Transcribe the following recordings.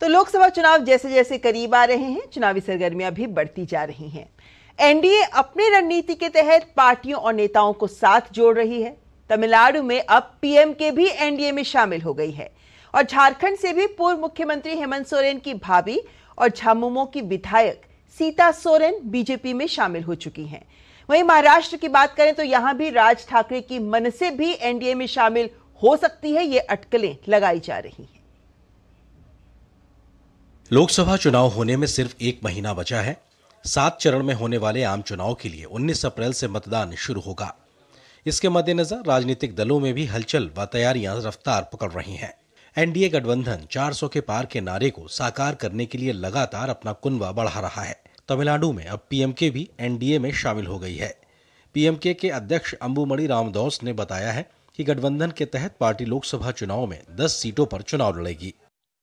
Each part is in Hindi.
तो लोकसभा चुनाव जैसे जैसे करीब आ रहे हैं चुनावी सरगर्मियां भी बढ़ती जा रही हैं एनडीए अपनी रणनीति के तहत पार्टियों और नेताओं को साथ जोड़ रही है तमिलनाडु में अब पीएम के भी एनडीए में शामिल हो गई है और झारखंड से भी पूर्व मुख्यमंत्री हेमंत सोरेन की भाभी और झामुमो की विधायक सीता सोरेन बीजेपी में शामिल हो चुकी हैं वहीं महाराष्ट्र की बात करें तो यहां भी राज ठाकरे की मन से भी एनडीए में शामिल हो सकती है ये अटकलें लगाई जा रही हैं लोकसभा चुनाव होने में सिर्फ एक महीना बचा है सात चरण में होने वाले आम चुनाव के लिए 19 अप्रैल से मतदान शुरू होगा इसके मद्देनजर राजनीतिक दलों में भी हलचल व तैयारियां रफ्तार पकड़ रही हैं एनडीए गठबंधन 400 के पार के नारे को साकार करने के लिए लगातार अपना कुनवा बढ़ा रहा है तमिलनाडु में अब पीएमके भी एनडीए में शामिल हो गई है पीएमके के अध्यक्ष अम्बुमणि रामदौस ने बताया है कि गठबंधन के तहत पार्टी लोकसभा चुनाव में 10 सीटों पर चुनाव लड़ेगी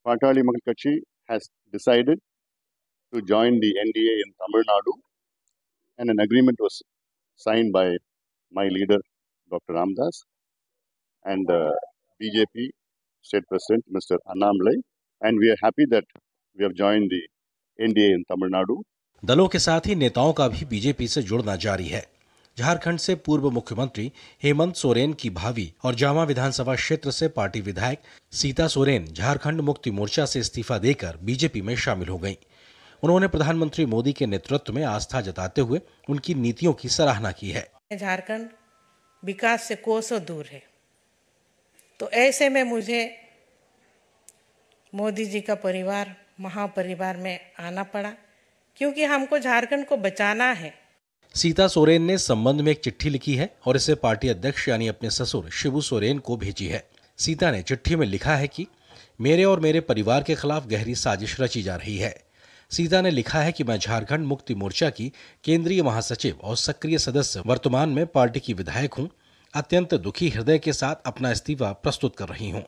पाटाली मगल कक्षी has decided to join the NDA in Tamil Nadu, and an agreement was signed by my leader, Dr. Ramdas, and uh, BJP State President, Mr. Annamalai, and we are happy that we have joined the NDA in Tamil Nadu. दलों के साथ ही नेताओं का भी बीजेपी से जुड़ना जारी है झारखंड से पूर्व मुख्यमंत्री हेमंत सोरेन की भावी और जामा विधानसभा क्षेत्र से पार्टी विधायक सीता सोरेन झारखंड मुक्ति मोर्चा से इस्तीफा देकर बीजेपी में शामिल हो गईं। उन्होंने प्रधानमंत्री मोदी के नेतृत्व में आस्था जताते हुए उनकी नीतियों की सराहना की है झारखंड विकास से कोसों दूर है तो ऐसे में मुझे मोदी जी का परिवार महापरिवार में आना पड़ा क्योंकि हमको झारखंड को बचाना है सीता सोरेन ने संबंध में एक चिट्ठी लिखी है और इसे पार्टी अध्यक्ष यानी अपने ससुर शिबू सोरेन को भेजी है सीता ने चिट्ठी में लिखा है कि मेरे और मेरे परिवार के खिलाफ गहरी साजिश रची जा रही है सीता ने लिखा है कि मैं झारखंड मुक्ति मोर्चा की केंद्रीय महासचिव और सक्रिय सदस्य वर्तमान में पार्टी की विधायक हूँ अत्यंत दुखी हृदय के साथ अपना इस्तीफा प्रस्तुत कर रही हूँ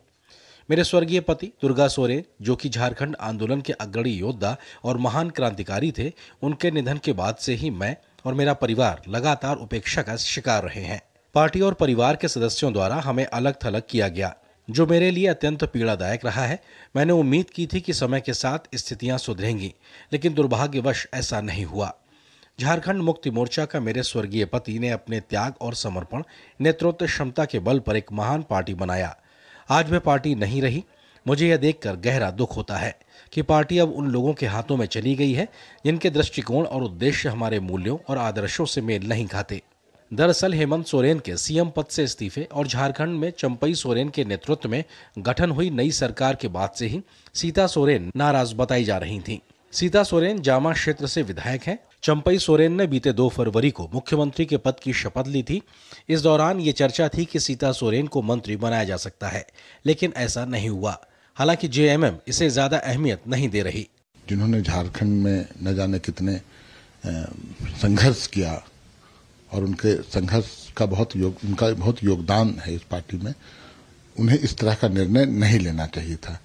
मेरे स्वर्गीय पति दुर्गा सोरेन जो कि झारखंड आंदोलन के अग्रणी योद्धा और महान क्रांतिकारी थे उनके निधन के बाद से ही मैं और मेरा परिवार लगातार उपेक्षा का शिकार रहे हैं पार्टी और परिवार के सदस्यों द्वारा हमें अलग थलग किया गया जो मेरे लिए अत्यंत पीड़ादायक रहा है मैंने उम्मीद की थी कि समय के साथ स्थितियां सुधरेंगी लेकिन दुर्भाग्यवश ऐसा नहीं हुआ झारखंड मुक्ति मोर्चा का मेरे स्वर्गीय पति ने अपने त्याग और समर्पण नेतृत्व क्षमता के बल पर एक महान पार्टी बनाया आज वह पार्टी नहीं रही मुझे यह देखकर गहरा दुख होता है कि पार्टी अब उन लोगों के हाथों में चली गई है जिनके दृष्टिकोण और उद्देश्य हमारे मूल्यों और आदर्शों से मेल नहीं खाते दरअसल हेमंत सोरेन के सीएम पद से इस्तीफे और झारखंड में चंपई सोरेन के नेतृत्व में गठन हुई नई सरकार के बाद से ही सीता सोरेन नाराज बताई जा रही थीं। सीता सोरेन जामा क्षेत्र से विधायक हैं चंपई सोरेन ने बीते दो फरवरी को मुख्यमंत्री के पद की शपथ ली थी इस दौरान ये चर्चा थी कि सीता सोरेन को मंत्री बनाया जा सकता है लेकिन ऐसा नहीं हुआ हालांकि जेएमएम इसे ज्यादा अहमियत नहीं दे रही जिन्होंने झारखंड में न जाने कितने संघर्ष किया और उनके संघर्ष का बहुत योग उनका बहुत योगदान है इस पार्टी में उन्हें इस तरह का निर्णय नहीं लेना चाहिए था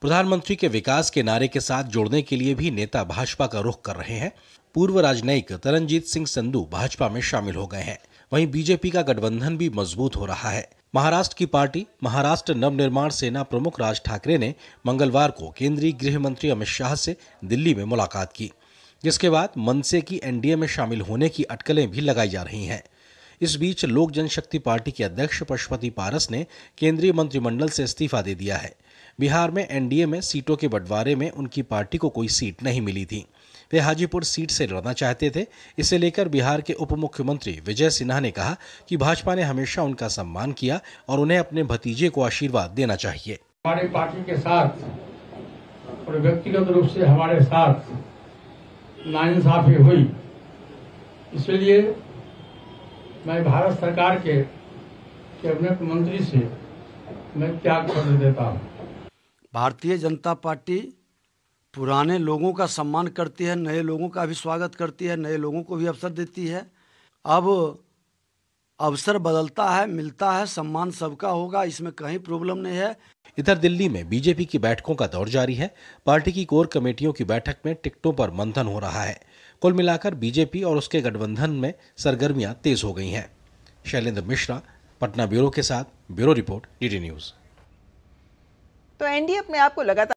प्रधानमंत्री के विकास के नारे के साथ जोड़ने के लिए भी नेता भाजपा का रुख कर रहे हैं पूर्व राजनयिक तरनजीत सिंह संधू भाजपा में शामिल हो गए हैं वहीं बीजेपी का गठबंधन भी मजबूत हो रहा है महाराष्ट्र की पार्टी महाराष्ट्र नवनिर्माण सेना प्रमुख राज ठाकरे ने मंगलवार को केंद्रीय गृह मंत्री अमित शाह से दिल्ली में मुलाकात की जिसके बाद मनसे की एनडीए में शामिल होने की अटकलें भी लगाई जा रही हैं इस बीच लोक जनशक्ति पार्टी के अध्यक्ष पशुपति पारस ने केंद्रीय मंत्रिमंडल से इस्तीफा दे दिया है बिहार में एनडीए में सीटों के बंटवारे में उनकी पार्टी को कोई सीट नहीं मिली थी वे हाजीपुर सीट से लड़ना चाहते थे इसे लेकर बिहार के उप मुख्यमंत्री विजय सिन्हा ने कहा कि भाजपा ने हमेशा उनका सम्मान किया और उन्हें अपने भतीजे को आशीर्वाद देना चाहिए हमारी पार्टी के साथ और व्यक्तिगत रूप से हमारे साथ नाइंसाफी हुई इसलिए मैं भारत सरकार के कैबिनेट मंत्री से मैं त्याग पत्र देता हूँ भारतीय जनता पार्टी पुराने लोगों का सम्मान करती है नए लोगों का भी स्वागत करती है नए लोगों को भी अवसर देती है अब अवसर बदलता है मिलता है सम्मान सबका होगा इसमें कहीं प्रॉब्लम नहीं है इधर दिल्ली में बीजेपी की बैठकों का दौर जारी है पार्टी की कोर कमेटियों की बैठक में टिकटों पर मंथन हो रहा है कुल मिलाकर बीजेपी और उसके गठबंधन में सरगर्मियां तेज हो गई हैं शैलेंद्र मिश्रा पटना ब्यूरो के साथ ब्यूरो रिपोर्ट डी न्यूज़ तो एनडीए अपने आप को लगातार